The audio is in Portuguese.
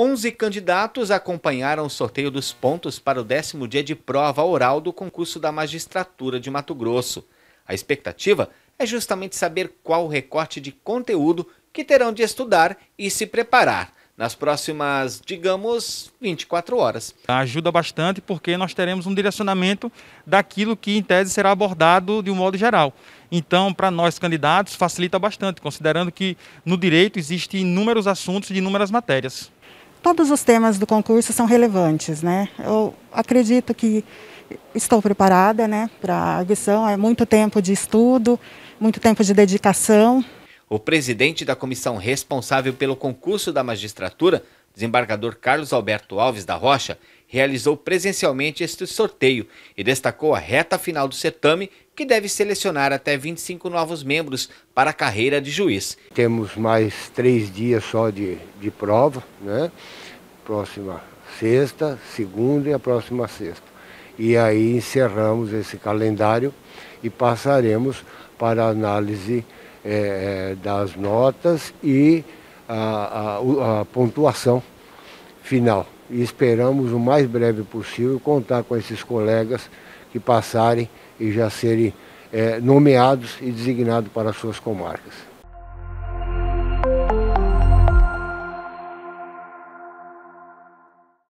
11 candidatos acompanharam o sorteio dos pontos para o décimo dia de prova oral do concurso da Magistratura de Mato Grosso. A expectativa é justamente saber qual recorte de conteúdo que terão de estudar e se preparar nas próximas, digamos, 24 horas. Ajuda bastante porque nós teremos um direcionamento daquilo que em tese será abordado de um modo geral. Então, para nós candidatos, facilita bastante, considerando que no direito existem inúmeros assuntos de inúmeras matérias todos os temas do concurso são relevantes, né? Eu acredito que estou preparada, né, para a audição. É muito tempo de estudo, muito tempo de dedicação. O presidente da comissão responsável pelo concurso da magistratura desembargador Carlos Alberto Alves da Rocha realizou presencialmente este sorteio e destacou a reta final do certame, que deve selecionar até 25 novos membros para a carreira de juiz. Temos mais três dias só de, de prova, né? Próxima sexta, segunda e a próxima sexta. E aí encerramos esse calendário e passaremos para a análise é, das notas e a, a, a pontuação final. E esperamos o mais breve possível contar com esses colegas que passarem e já serem é, nomeados e designados para suas comarcas.